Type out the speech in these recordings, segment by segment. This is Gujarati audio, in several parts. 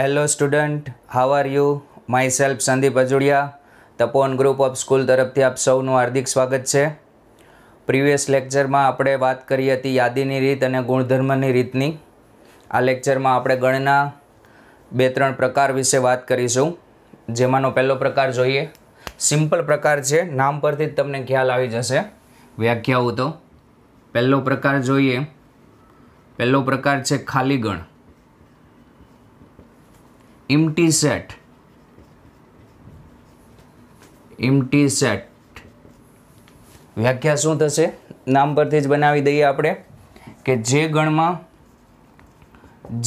hello student how are you માય સેલ્ફ સંદીપ અજુડિયા તપોન ગ્રુપ ઓફ સ્કૂલ તરફથી આપ સૌનું હાર્દિક સ્વાગત છે પ્રીવિયસ લેક્ચરમાં આપણે વાત કરી હતી યાદીની રીત અને ગુણધર્મની રીતની આ લેક્ચરમાં આપણે ગણના બે ત્રણ પ્રકાર વિશે વાત કરીશું જેમાંનો પહેલો પ્રકાર જોઈએ સિમ્પલ પ્રકાર છે નામ પરથી જ તમને ખ્યાલ આવી જશે વ્યાખ્યાઓ તો પહેલો પ્રકાર જોઈએ પહેલો પ્રકાર છે ખાલી ગણ ઇમટી સેટ ઇમટી સેટ વ્યાખ્યા શું થશે નામ પરથી જ બનાવી દઈએ આપણે કે જે ગણમાં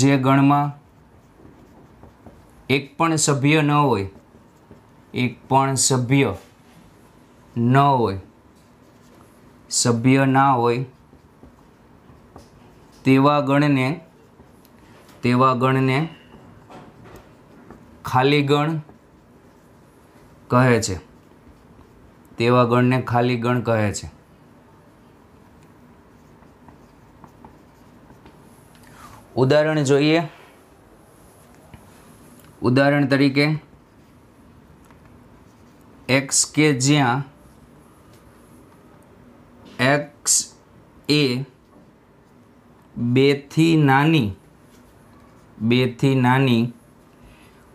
જે ગણમાં એક પણ સભ્ય ન હોય એક પણ સભ્ય ન હોય સભ્ય ના હોય તેવા ગણને તેવા ગણને ખાલી ગણ કહે છે તેવા ગણને ખાલી ગણ કહે છે ઉદાહરણ જોઈએ ઉદાહરણ તરીકે એક્સ કે જ્યાં એક્સ એ બેથી નાની બેથી નાની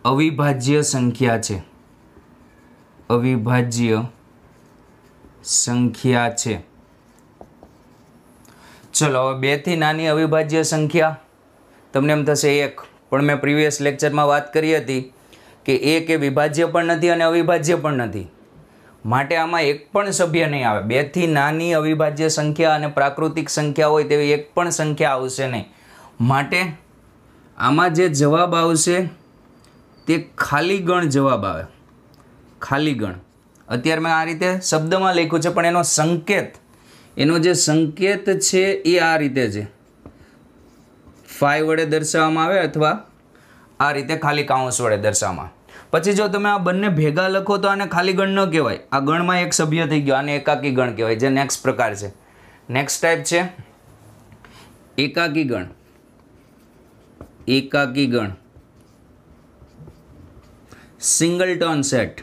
અવિભાજ્ય સંખ્યા છે અવિભાજ્ય સંખ્યા છે ચલો હવે બેથી નાની અવિભાજ્ય સંખ્યા તમને એમ થશે એક પણ મેં પ્રીવિયસ લેક્ચરમાં વાત કરી હતી કે એક એ વિભાજ્ય પણ નથી અને અવિભાજ્ય પણ નથી માટે આમાં એક પણ સભ્ય નહીં આવે બેથી નાની અવિભાજ્ય સંખ્યા અને પ્રાકૃતિક સંખ્યા હોય તેવી એક પણ સંખ્યા આવશે નહીં માટે આમાં જે જવાબ આવશે તે ખાલી ગણ જવાબ આવે ખાલી ગણ અત્યારે મેં આ રીતે શબ્દમાં લખ્યું છે પણ એનો સંકેત એનો જે સંકેત છે એ આ રીતે છે ફાઈ વડે દર્શાવવામાં આવે અથવા આ રીતે ખાલી કાઉન્સ વડે દર્શાવવામાં પછી જો તમે આ બંને ભેગા લખો તો આને ખાલી ગણ ન કહેવાય આ ગણમાં એક સભ્ય થઈ ગયો આને એકાકી ગણ કહેવાય જે નેક્સ્ટ પ્રકાર છે નેક્સ્ટ ટાઈપ છે એકાકી ગણ એકાકી ગણ singleton set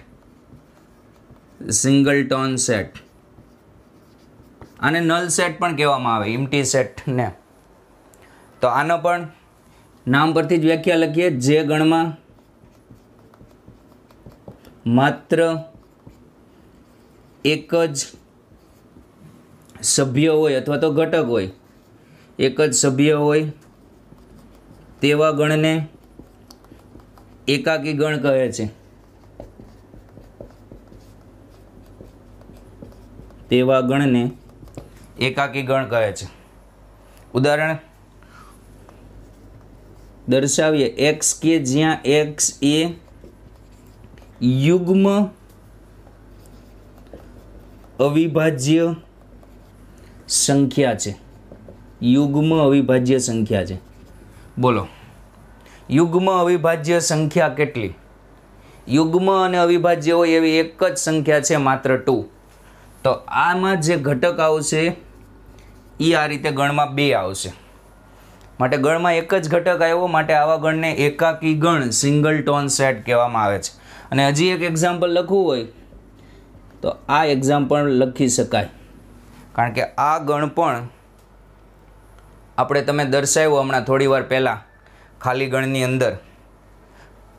singleton set આને નલ સેટ પણ કહેવામાં આવે ઇમટી સેટને તો આનો પણ નામ પરથી જ વ્યાખ્યા લખીએ જે ગણમાં માત્ર એક જ સભ્ય હોય અથવા તો ઘટક હોય એક જ સભ્ય હોય તેવા ગણને એકાકી ગણ કહે છે તેવા ગણને એકાકી ગણ કહે છે ઉદાહરણ દર્શાવીએ એક્સ કે જ્યાં એક્સ એ યુગ્મ અવિભાજ્ય સંખ્યા છે યુગ્મ અવિભાજ્ય સંખ્યા છે બોલો યુગ્મ અવિભાજ્ય સંખ્યા કેટલી યુગ્મ અને અવિભાજ્ય હોય એવી એક જ સંખ્યા છે માત્ર ટુ તો આમાં જે ઘટક આવશે એ આ રીતે ગણમાં બે આવશે માટે ગણમાં એક જ ઘટક આવ્યો માટે આવા ગણને એકાકી ગણ સિંગલ ટોન સેટ કહેવામાં આવે છે અને હજી એક એક્ઝામ્પલ લખવું હોય તો આ એક્ઝામ્પલ લખી શકાય કારણ કે આ ગણ પણ આપણે તમે દર્શાવ્યું હમણાં થોડી વાર પહેલાં ખાલી ગણની અંદર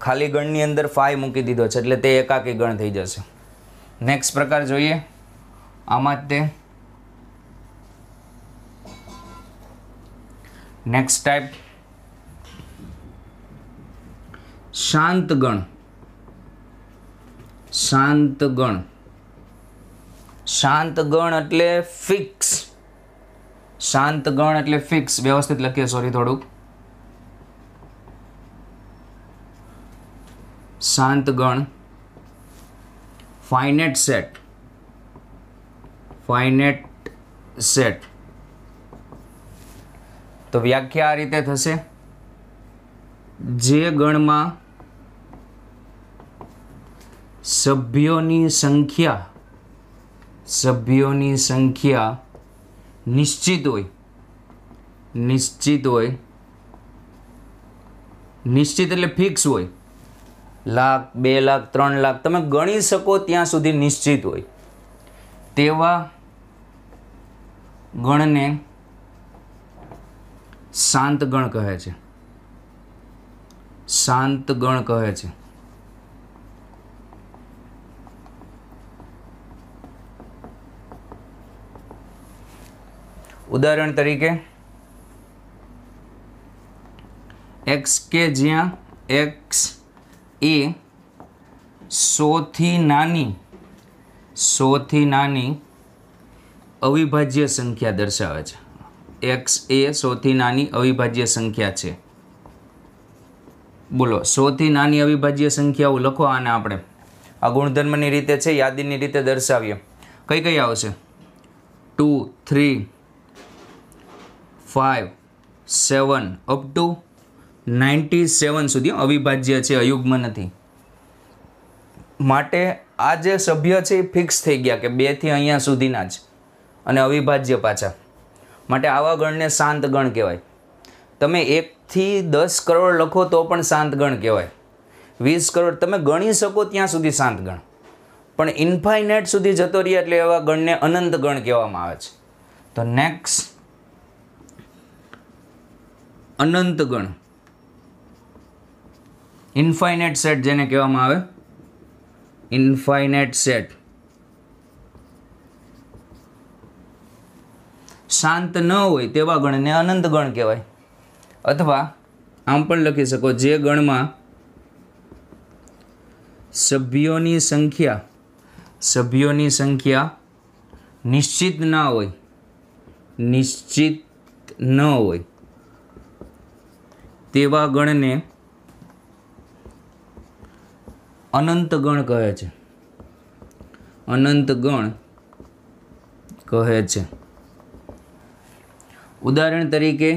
ખાલી ગણની અંદર ફાઈ મૂકી દીધો છે એટલે તે એકાકી ગણ થઈ જશે નેક્સ્ટ પ્રકાર જોઈએ આમાં જ તે નેક્સ્ટ ટાઈપ શાંત ગણ શાંત ગણ શાંત ગણ એટલે ફિક્સ શાંત ગણ એટલે ફિક્સ વ્યવસ્થિત લખીએ સોરી થોડુંક શાંતગણ ફાઇનેટ સેટ ફાઇનેટ સેટ તો વ્યાખ્યા આ રીતે થશે જે ગણમાં સભ્યોની સંખ્યા સભ્યોની સંખ્યા નિશ્ચિત હોય નિશ્ચિત હોય નિશ્ચિત એટલે ફિક્સ હોય લાખ બે લાખ ત્રણ લાખ તમે ગણી શકો ત્યાં સુધી નિશ્ચિત હોય તેવા ગણને શાંત ગણ કહે છે શાંત ગણ કહે છે ઉદાહરણ તરીકે એક્સ કે જ્યાં એક્સ એ સોથી નાની સોથી નાની અવિભાજ્ય સંખ્યા દર્શાવે છે એક્સ એ સોથી નાની અવિભાજ્ય સંખ્યા છે બોલો સોથી નાની અવિભાજ્ય સંખ્યાઓ લખો આને આપણે આ ગુણધર્મની રીતે છે યાદીની રીતે દર્શાવીએ કઈ કઈ આવશે two three five seven up to ninety seven સુધી અવિભાજ્ય છે અયુગ્મ નથી માટે આ જે સભ્ય છે એ ફિક્સ થઈ ગયા કે બેથી અહીંયા સુધીના જ અને અવિભાજ્ય પાછા માટે આવા ગણને શાંત ગણ કહેવાય તમે એકથી દસ કરોડ લખો તો પણ શાંત ગણ કહેવાય વીસ કરોડ તમે ગણી શકો ત્યાં સુધી શાંત ગણ પણ ઇન્ફાઇનેટ સુધી જતો રહ્યા એટલે એવા ગણને અનંત ગણ કહેવામાં આવે છે તો નેક્સ્ટ અનંત ગણ ઇન્ફાઇનાઇટ સેટ જેને કહેવામાં આવે ઇન્ફાઇનાઇટ સેટ શાંત ન હોય તેવા ગણને અનંત ગણ કહેવાય અથવા આમ પણ લખી શકો જે ગણમાં સભ્યોની સંખ્યા સભ્યોની સંખ્યા નિશ્ચિત ના હોય નિશ્ચિત ન હોય તેવા ગણને અનંતગણ કહે છે અનંતગણ કહે છે ઉદાહરણ તરીકે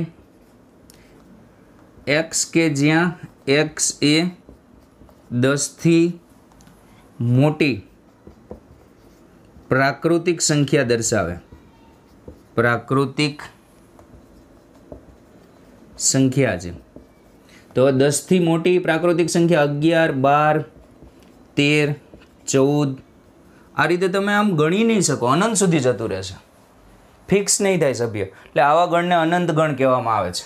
એક્સ કે જ્યાં એક્સ એ દસથી મોટી પ્રાકૃતિક સંખ્યા દર્શાવે પ્રાકૃતિક સંખ્યા છે તો દસથી મોટી પ્રાકૃતિક સંખ્યા અગિયાર બાર તેર ચૌદ આ રીતે તમે આમ ગણી નહીં શકો અનંત સુધી જતું રહેશે ફિક્સ નહીં થાય સભ્ય એટલે આવા ગણને અનંત ગણ કહેવામાં આવે છે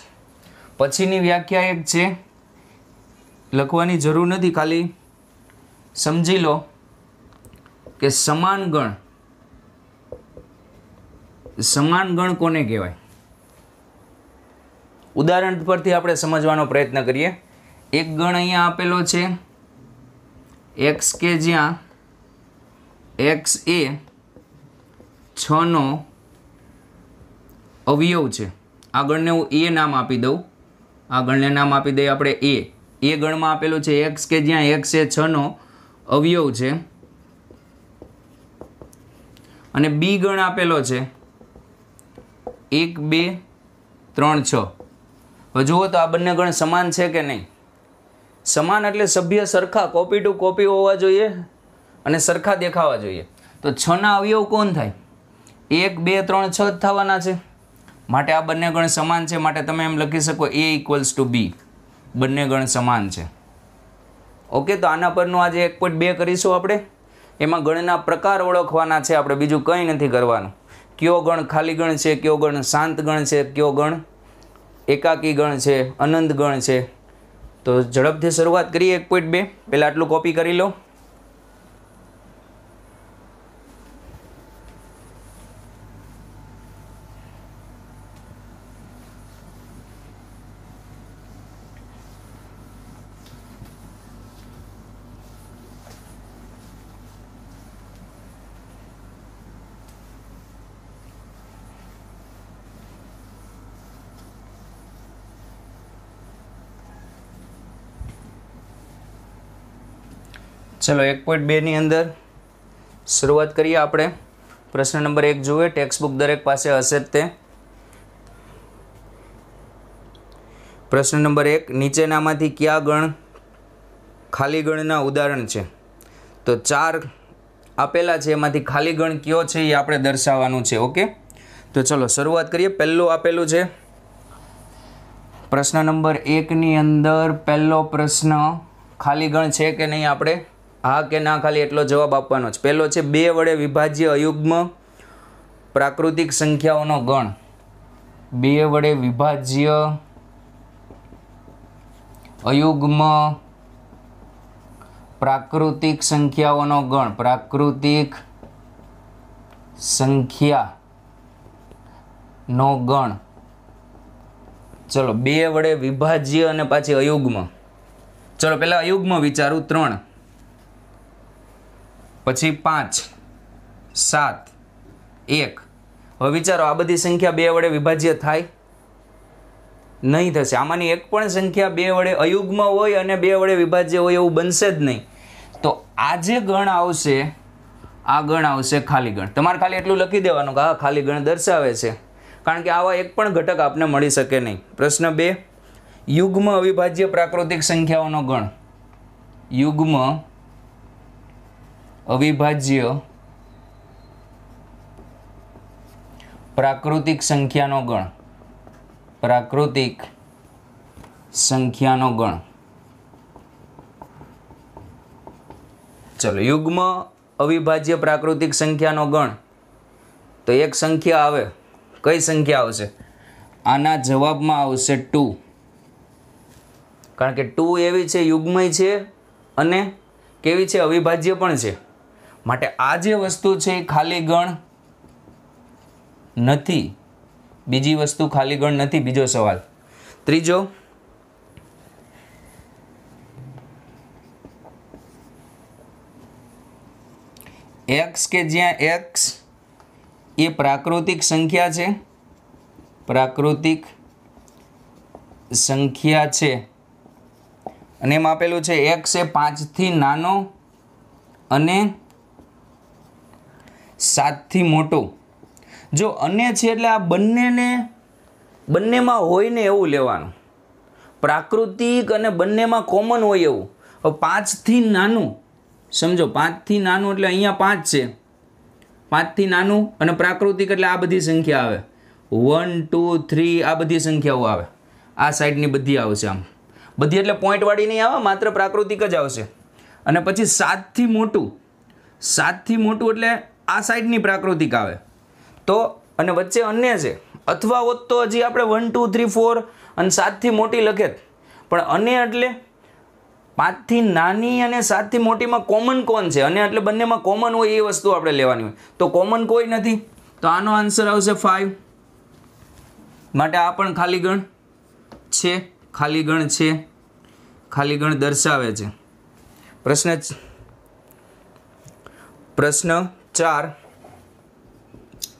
પછીની વ્યાખ્યા એક છે લખવાની જરૂર નથી ખાલી સમજી લો કે સમાન ગણ સમાન ગણ કોને કહેવાય ઉદાહરણ પરથી આપણે સમજવાનો પ્રયત્ન કરીએ એક ગણ અહીંયા આપેલો છે એક્સ કે જ્યાં એક્સ એ છનો અવયવ છે આગળને હું એ નામ આપી દઉં આગળને નામ આપી દઈએ આપણે એ એ ગણમાં આપેલું છે એક્સ કે જ્યાં એક્સ એ છનો અવયવ છે અને બી ગણ આપેલો છે એક બે ત્રણ છ હવે જુઓ તો આ બંને ગણ સમાન છે કે નહીં સમાન એટલે સભ્ય સરખા કોપી ટુ કોપી હોવા જોઈએ અને સરખા દેખાવા જોઈએ તો છના અવયવ કોણ થાય એક બે ત્રણ છ જ થવાના છે માટે આ બંને ગણ સમાન છે માટે તમે એમ લખી શકો એ ઇક્વલ્સ ટુ બી બંને ગણ સમાન છે ઓકે તો આના પરનું આજે એક પોઈન્ટ બે કરીશું આપણે એમાં ગણના પ્રકાર ઓળખવાના છે આપણે બીજું કંઈ નથી કરવાનું કયો ગણ ખાલી ગણ છે કયો ગણ શાંત ગણ છે કયો ગણ એકાકી ગણ છે અનંત ગણ છે તો ઝડપથી શરૂઆત કરીએ એક પોઈન્ટ બે પહેલાં આટલું કોપી કરી લો ચલો એક પોઈન્ટ બેની અંદર શરૂઆત કરીએ આપણે પ્રશ્ન નંબર એક જોઈએ ટેક્સ્ટબુક દરેક પાસે હશે જ તે પ્રશ્ન નંબર એક નીચેનામાંથી કયા ગણ ખાલી ગણના ઉદાહરણ છે તો ચાર આપેલા છે એમાંથી ખાલી ગણ કયો છે એ આપણે દર્શાવવાનું છે ઓકે તો ચલો શરૂઆત કરીએ પહેલું આપેલું છે પ્રશ્ન નંબર એકની અંદર પહેલો પ્રશ્ન ખાલી ગણ છે કે નહીં આપણે હા કે ના ખાલી એટલો જવાબ આપવાનો છે પહેલો છે બે વડે વિભાજ્ય અયુગ્મ પ્રાકૃતિક સંખ્યાઓનો ગણ બે વડે વિભાજ્ય અયુગ્મ પ્રાકૃતિક સંખ્યાઓનો ગણ પ્રાકૃતિક સંખ્યાનો ગણ ચલો બે વડે વિભાજ્ય અને પાછી અયુગ્મ ચલો પહેલાં અયુગ્મ વિચારું ત્રણ પછી પાંચ સાત એક હવે વિચારો આ બધી સંખ્યા બે વડે વિભાજ્ય થાય નહીં થશે આમાંની એક પણ સંખ્યા બે વડે અયુગ્મ હોય અને બે વડે વિભાજ્ય હોય એવું બનશે જ નહીં તો આજે ગણ આવશે આ ગણ આવશે ખાલી ગણ તમારે ખાલી એટલું લખી દેવાનું કે હા ખાલી ગણ દર્શાવે છે કારણ કે આવા એક પણ ઘટક આપને મળી શકે નહીં પ્રશ્ન બે યુગ્મ અવિભાજ્ય પ્રાકૃતિક સંખ્યાઓનો ગણ યુગ્મ અવિભાજ્ય પ્રાકૃતિક સંખ્યાનો ગણ પ્રાકૃતિક સંખ્યાનો ગણ ચલો યુગ્મ અવિભાજ્ય પ્રાકૃતિક સંખ્યાનો ગણ તો એક સંખ્યા આવે કઈ સંખ્યા આવશે આના જવાબમાં આવશે ટુ કારણ કે ટુ એવી છે યુગ્મય છે અને કેવી છે અવિભાજ્ય પણ છે માટે આ જે વસ્તુ છે એ ખાલી ગણ નથી બીજી વસ્તુ ખાલી ગણ નથી બીજો સવાલ ત્રીજો એક્સ કે જ્યાં એક્સ એ પ્રાકૃતિક સંખ્યા છે પ્રાકૃતિક સંખ્યા છે અને એમાં આપેલું છે એક્સ એ પાંચથી નાનો અને સાતથી મોટું જો અન્ય છે એટલે આ બંનેને બંનેમાં હોય ને એવું લેવાનું પ્રાકૃતિક અને બંનેમાં કોમન હોય એવું હવે પાંચથી નાનું સમજો પાંચથી નાનું એટલે અહીંયા પાંચ છે પાંચથી નાનું અને પ્રાકૃતિક એટલે આ બધી સંખ્યા આવે વન ટુ થ્રી આ બધી સંખ્યાઓ આવે આ સાઈડની બધી આવશે આમ બધી એટલે પોઈન્ટવાળી નહીં આવે માત્ર પ્રાકૃતિક જ આવશે અને પછી સાતથી મોટું સાતથી મોટું એટલે આ સાઈડની પ્રાકૃતિક આવે તો અને વચ્ચે અન્ય છે અથવા હોત તો હજી આપણે વન ટુ થ્રી ફોર અને સાતથી મોટી લખેત પણ અન્ય એટલે પાંચથી નાની અને સાતથી મોટીમાં કોમન કોણ છે અને એટલે બંનેમાં કોમન હોય એ વસ્તુ આપણે લેવાની હોય તો કોમન કોઈ નથી તો આનો આન્સર આવશે ફાઇવ માટે આ પણ ખાલી ગણ છે ખાલી ગણ છે ખાલી ગણ દર્શાવે છે પ્રશ્ન પ્રશ્ન ચાર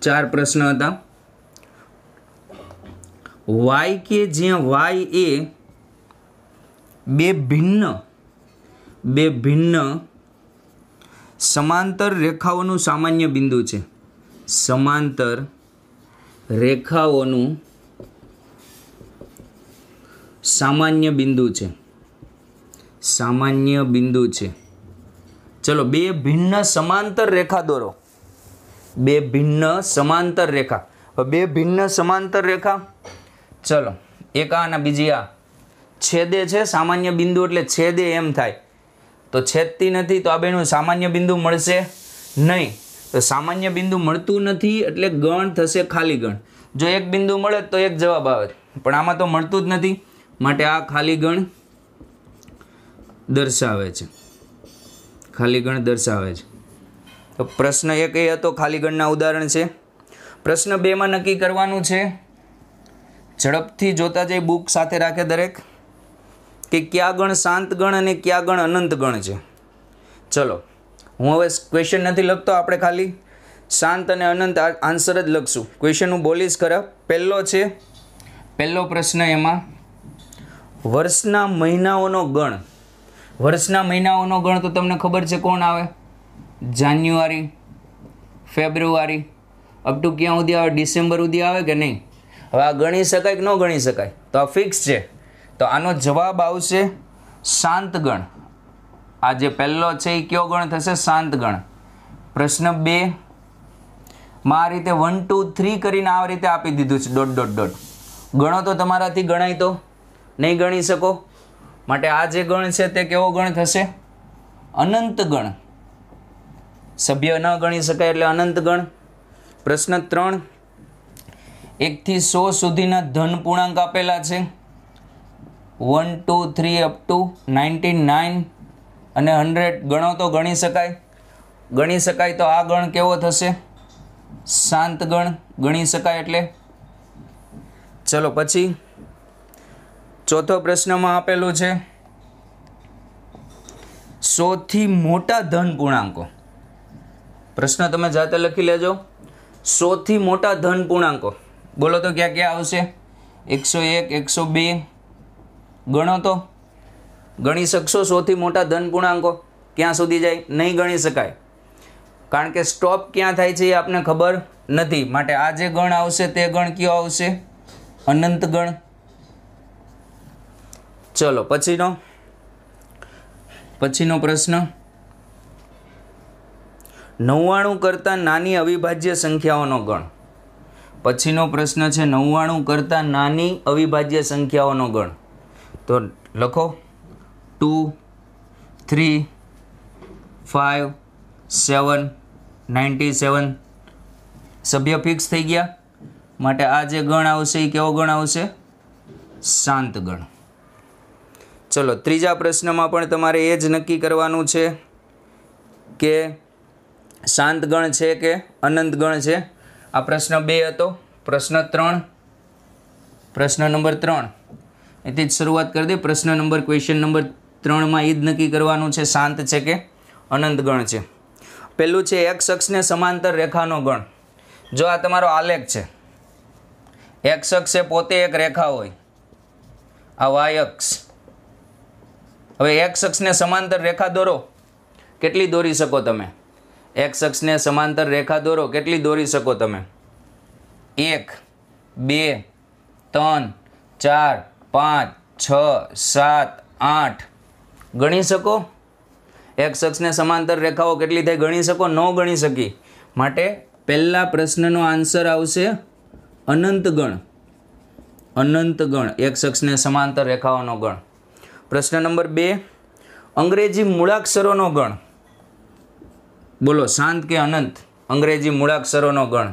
ચાર પ્રશ્ન હતા વાય કે જ્યાં વાય એ બે ભિન્ન બે ભિન્ન સમાંતર રેખાઓનું સામાન્ય બિંદુ છે સમાંતર રેખાઓનું સામાન્ય બિંદુ છે સામાન્ય બિંદુ છે ચલો બે ભિન્ન સમાંતર રેખા દોરો બે ભિન્ન સમાંતર રેખા બે ભિન્ન સમાંતર રેખા ચલો એક આ અને બીજી આ છેદે છે સામાન્ય બિંદુ એટલે છેદે એમ થાય તો છેદતી નથી તો આ બેનું સામાન્ય બિંદુ મળશે નહીં તો સામાન્ય બિંદુ મળતું નથી એટલે ગણ થશે ખાલી ગણ જો એક બિંદુ મળે તો એક જવાબ આવે પણ આમાં તો મળતું જ નથી માટે આ ખાલી ગણ દર્શાવે છે ખાલીગણ દર્શાવે છે તો પ્રશ્ન એક એ હતો ખાલીગણના ઉદાહરણ છે પ્રશ્ન બેમાં નક્કી કરવાનું છે ઝડપથી જોતા જઈ બુક સાથે રાખે દરેક કે કયા ગણ શાંત ગણ અને કયા ગણ અનંત ગણ છે ચલો હું હવે ક્વેશ્ચન નથી લખતો આપણે ખાલી શાંત અને અનંત આન્સર જ લખશું ક્વેશ્ચન હું બોલીશ ખરા પહેલો છે પહેલો પ્રશ્ન એમાં વર્ષના મહિનાઓનો ગણ વર્ષના મહિનાઓનો ગણ તો તમને ખબર છે કોણ આવે જાન્યુઆરી ફેબ્રુઆરી અપ ટુ ક્યાં સુધી આવે ડિસેમ્બર સુધી આવે કે નહીં હવે આ ગણી શકાય કે ન ગણી શકાય તો આ ફિક્સ છે તો આનો જવાબ આવશે શાંત ગણ આ જે પહેલો છે એ કયો ગણ થશે શાંત ગણ પ્રશ્ન બે માં આ રીતે વન ટુ થ્રી કરીને આ રીતે આપી દીધું છે ડોટ ડોટ ડોટ ગણો તો તમારાથી ગણાય તો નહીં ગણી શકો માટે આ જે ગણ છે તે કેવો ગણ થશે અનંત ગણ સભ્ય ન ગણી શકાય એટલે અનંત ગણ પ્રશ્ન ત્રણ એકથી સો સુધીના ધન પૂર્ણાંક આપેલા છે one two three up to ninety nine અને હંડ્રેડ ગણો તો ગણી શકાય ગણી શકાય તો આ ગણ કેવો થશે શાંત ગણ ગણી શકાય એટલે ચલો પછી ચોથો પ્રશ્નમાં આપેલો છે સોથી મોટા ધન પૂર્ણાંકો પ્રશ્ન તમે જાતે લખી લેજો સોથી મોટા ધન પૂર્ણાંકો બોલો તો ક્યાં ક્યાં આવશે એકસો એક એકસો બે ગણો તો ગણી શકશો સૌથી મોટા ધન પૂર્ણાંકો ક્યાં સુધી જાય નહીં ગણી શકાય કારણ કે સ્ટોપ ક્યાં થાય છે એ આપને ખબર નથી માટે આ જે ગણ આવશે તે ગણ કયો આવશે અનંત ગણ ચલો પછીનો પછીનો પ્રશ્ન નવ્વાણું કરતાં નાની અવિભાજ્ય સંખ્યાઓનો ગણ પછીનો પ્રશ્ન છે નવ્વાણું કરતાં નાની અવિભાજ્ય સંખ્યાઓનો ગણ તો લખો two three five seven ninety seven સભ્ય ફિક્સ થઈ ગયા માટે આ જે ગણ આવશે એ કેવો ગણ આવશે શાંત ગણ ચલો ત્રીજા પ્રશ્નમાં પણ તમારે એ જ નક્કી કરવાનું છે કે શાંત ગણ છે કે અનંત ગણ છે આ પ્રશ્ન બે હતો પ્રશ્ન ત્રણ પ્રશ્ન નંબર ત્રણ એથી જ શરૂઆત કરી દે પ્રશ્ન નંબર ક્વેશ્ચન નંબર ત્રણમાં એ જ નક્કી કરવાનું છે શાંત છે કે અનંત ગણ છે પહેલું છે એક શખ્સને સમાંતર રેખાનો ગણ જો આ તમારો આલેખ છે એક એ પોતે એક રેખા હોય આ વાય અક્ષ હવે એક્સ અક્ષને સમાંતર રેખા દોરો કેટલી દોરી શકો તમે એક્સ અક્ષને સમાંતર રેખા દોરો કેટલી દોરી શકો તમે એક બે ત્રણ ચાર પાંચ છ સાત આઠ ગણી શકો એક્સ અક્ષને સમાંતર રેખાઓ કેટલી થઈ ગણી શકો ન ગણી શકી માટે પહેલા પ્રશ્નનો આન્સર આવશે અનંત ગણ અનંત ગણ એક્સ અક્ષને સમાંતર રેખાઓનો ગણ પ્રશ્ન નંબર બે અંગ્રેજી મૂળાક્ષરોનો ગણ બોલો શાંત કે અનંત અંગ્રેજી મૂળાક્ષરોનો ગણ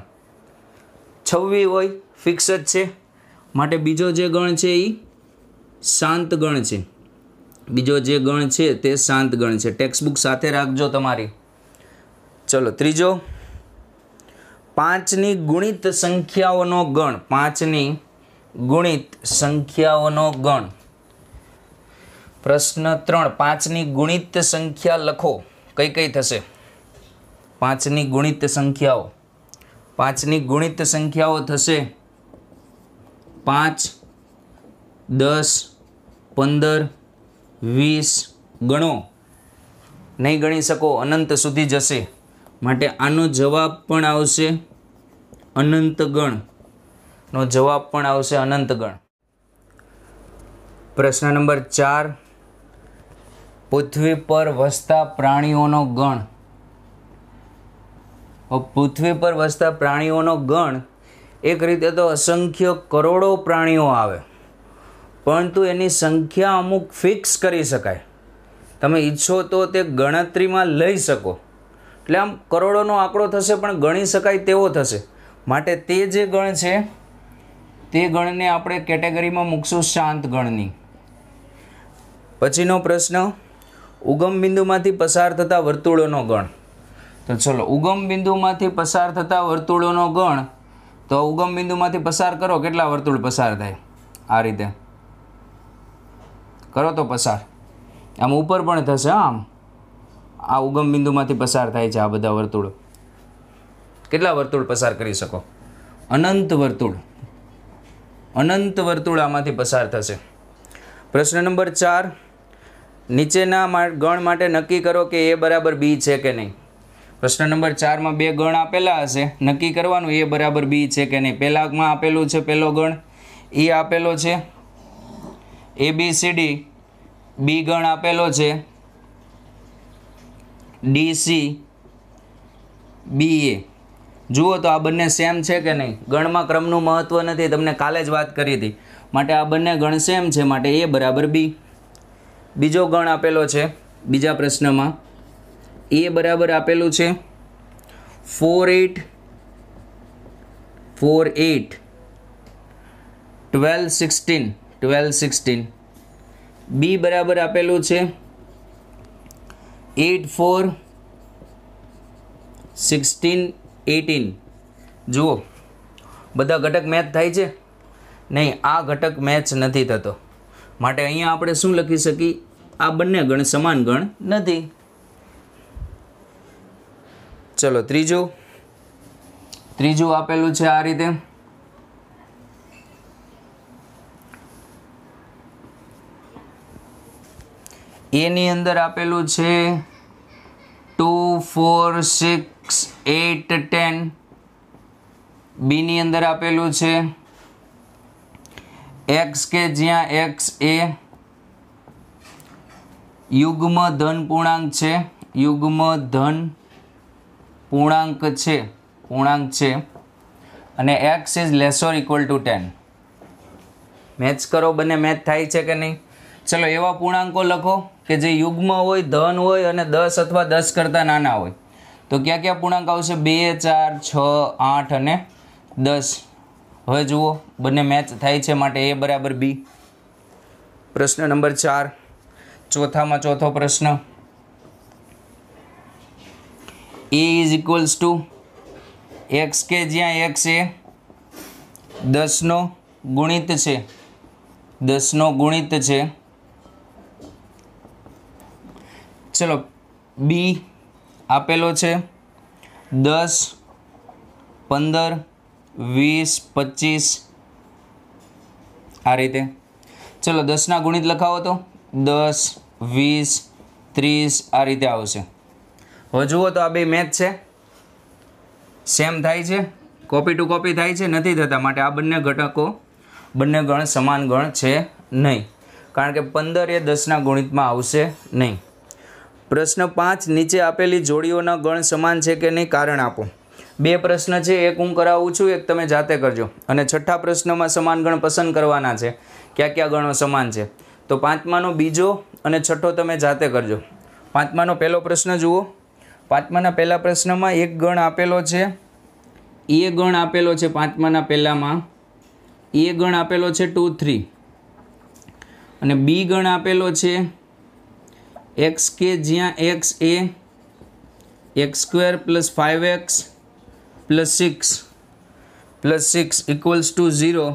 છવ્વી હોય ફિક્સ જ છે માટે બીજો જે ગણ છે એ શાંત ગણ છે બીજો જે ગણ છે તે શાંત ગણ છે ટેક્સ્ટબુક સાથે રાખજો તમારી ચલો ત્રીજો પાંચની ગુણિત સંખ્યાઓનો ગણ પાંચની ગુણિત સંખ્યાઓનો ગણ પ્રશ્ન ત્રણ પાંચની ગુણિત સંખ્યા લખો કઈ કઈ થશે પાંચની ગુણિત સંખ્યાઓ પાંચની ગુણિત સંખ્યાઓ થશે પાંચ દસ પંદર વીસ ગણો નહીં ગણી શકો અનંત સુધી જશે માટે આનો જવાબ પણ આવશે અનંત ગણનો જવાબ પણ આવશે અનંત ગણ પ્રશ્ન નંબર ચાર પૃથ્વી પર વસતા પ્રાણીઓનો ગણ પૃથ્વી પર વસતા પ્રાણીઓનો ગણ એક રીતે તો અસંખ્ય કરોડો પ્રાણીઓ આવે પરંતુ એની સંખ્યા અમુક ફિક્સ કરી શકાય તમે ઈચ્છો તો તે ગણતરીમાં લઈ શકો એટલે આમ કરોડોનો આંકડો થશે પણ ગણી શકાય તેવો થશે માટે તે જે ગણ છે તે ગણને આપણે કેટેગરીમાં મૂકશું શાંત ગણની પછીનો પ્રશ્ન ઉગમ બિંદુમાંથી પસાર થતા વર્તુળોનો ગણ તો ચલો ઉગમ બિંદુમાંથી પસાર થતા વર્તુળોનો ગણ તો ઉગમ બિંદુમાંથી પસાર કરો કેટલા વર્તુળ પસાર થાય આ રીતે કરો તો પસાર આમ ઉપર પણ થશે આમ આ ઉગમ બિંદુમાંથી પસાર થાય છે આ બધા વર્તુળો કેટલા વર્તુળ પસાર કરી શકો અનંત વર્તુળ અનંત વર્તુળ આમાંથી પસાર થશે પ્રશ્ન નંબર ચાર નીચેના ગણ માટે નક્કી કરો કે એ બરાબર બી છે કે નહીં પ્રશ્ન નંબર ચારમાં બે ગણ આપેલા હશે નક્કી કરવાનું એ બરાબર બી છે કે નહીં પહેલામાં આપેલું છે પહેલો ગણ એ આપેલો છે એ બી સી ડી બી ગણ આપેલો છે ડી સી બી એ જુઓ તો આ બંને સેમ છે કે નહીં ગણમાં ક્રમનું મહત્ત્વ નથી તમને કાલે જ વાત કરી હતી માટે આ બંને ગણ સેમ છે માટે એ બરાબર બી બીજો ગણ આપેલો છે બીજા પ્રશ્નમાં એ બરાબર આપેલું છે four eight four eight twelve sixteen twelve sixteen B બરાબર આપેલું છે એટ ફોર સિક્સટીન એટીન જુઓ બધા ઘટક મેચ થાય છે નહીં આ ઘટક મેચ નથી થતો માટે અહીંયા આપણે શું લખી શકીએ આ બંને ગણ સમાન ગણ નથી ચલો ત્રીજું ત્રીજું આપેલું છે આ રીતે એની અંદર આપેલું છે two four six eight ten બીની અંદર આપેલું છે એક્સ કે જ્યાં એક્સ એ યુગ્મ ધન પૂર્ણાંક છે યુગ્મ ધન પૂર્ણાંક છે પૂર્ણાંક છે અને x is less or equal to ten match કરો બંને મેચ થાય છે કે નહીં ચલો એવા પૂર્ણાંકો લખો કે જે યુગ્મ હોય ધન હોય અને દસ અથવા દસ કરતાં નાના હોય તો કયા કયા પૂર્ણાંક આવશે બે ચાર છ આઠ અને દસ હવે જુઓ બંને મેચ થાય છે માટે એ બરાબર બી પ્રશ્ન નંબર ચાર ચોથામાં ચોથો પ્રશ્ન A is equals to x કે જ્યાં એક્સ એ દસનો ગુણિત છે દસનો ગુણિત છે ચલો બી આપેલો છે દસ પંદર વીસ પચીસ આ રીતે ચલો દસના ગુણિત લખાવો તો દસ વીસ ત્રીસ આ રીતે આવશે હવે જુઓ તો આ બે મેચ છે સેમ થાય છે કોપી ટુ કોપી થાય છે નથી થતા માટે આ બંને ઘટકો બંને ગણ સમાન ગણ છે નહીં કારણ કે પંદર એ દસના ગુણિતમાં આવશે નહીં પ્રશ્ન પાંચ નીચે આપેલી જોડીઓના ગણ સમાન છે કે નહીં કારણ આપો બે પ્રશ્ન છે એક હું કરાવું છું એક તમે જાતે કરજો અને છઠ્ઠા પ્રશ્નમાં સમાન ગણ પસંદ કરવાના છે કયા કયા ગણો સમાન છે તો પાંચમાનો બીજો અને છઠ્ઠો તમે જાતે કરજો પાંચમાનો પહેલો પ્રશ્ન જુઓ પાંચમાના પહેલા પ્રશ્નમાં એક ગણ આપેલો છે એ ગણ આપેલો છે પાંચમાના પહેલામાં એ ગણ આપેલો છે ટુ થ્રી અને બી ગણ આપેલો છે એક્સ કે જ્યાં x A x square plus five x plus six plus six equals to zero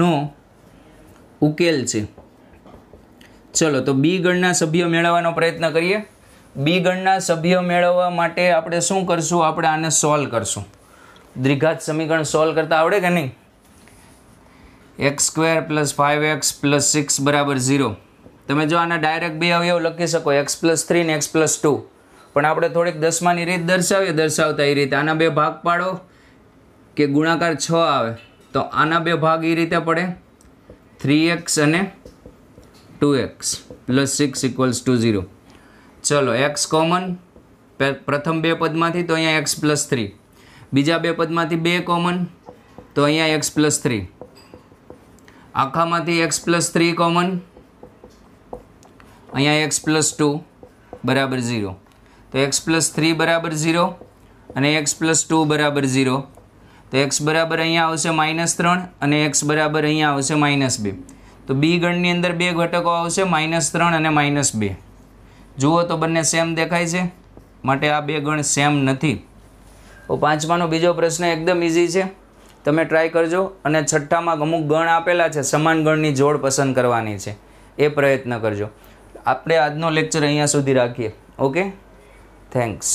નો ઉકેલ છે ચલો તો બી ગણના સભ્ય મેળવવાનો પ્રયત્ન કરીએ બી ગણના સભ્ય મેળવવા માટે આપણે શું કરશું આપણે આને સોલ્વ કરશું દ્વિઘાત સમીકરણ સોલ્વ કરતાં આવડે કે નહીં x square plus five x plus six બરાબર ઝીરો તમે જો આના ડાયરેક્ટ બે અવયવ લખી શકો એક્સ પ્લસ થ્રી ને એક્સ પ્લસ ટુ પણ આપણે થોડીક દસમાની રીત દર્શાવીએ દર્શાવતા એ રીતે આના બે ભાગ પાડો કે ગુણાકાર છ આવે તો આના બે ભાગ એ રીતે પડે થ્રી એક્સ અને two x plus six equals to zero ચલો એક્સ કોમન પ્રથમ બે પદમાંથી તો અહીંયા એક્સ પ્લસ થ્રી બીજા બે પદમાંથી બે કોમન તો અહીંયા એક્સ પ્લસ થ્રી આખામાંથી એક્સ પ્લસ થ્રી કોમન અહીંયા એક્સ પ્લસ ટુ બરાબર ઝીરો તો એક્સ પ્લસ થ્રી બરાબર ઝીરો અને એક્સ પ્લસ ટુ બરાબર ઝીરો તો એક્સ બરાબર અહીંયા આવશે માઇનસ ત્રણ અને એક્સ બરાબર અહીંયા આવશે માઇનસ બે તો બી ગણની અંદર બે ઘટકો આવશે માઇનસ ત્રણ અને માઇનસ બે જુઓ તો બંને સેમ દેખાય છે માટે આ બે ગણ સેમ નથી તો પાંચમાનો બીજો પ્રશ્ન એકદમ ઇઝી છે તમે ટ્રાય કરજો અને છઠ્ઠામાં અમુક ગણ આપેલા છે સમાન ગણની જોડ પસંદ કરવાની છે એ પ્રયત્ન કરજો આપણે આજનો લેક્ચર અહીંયા સુધી રાખીએ ઓકે થેન્ક્સ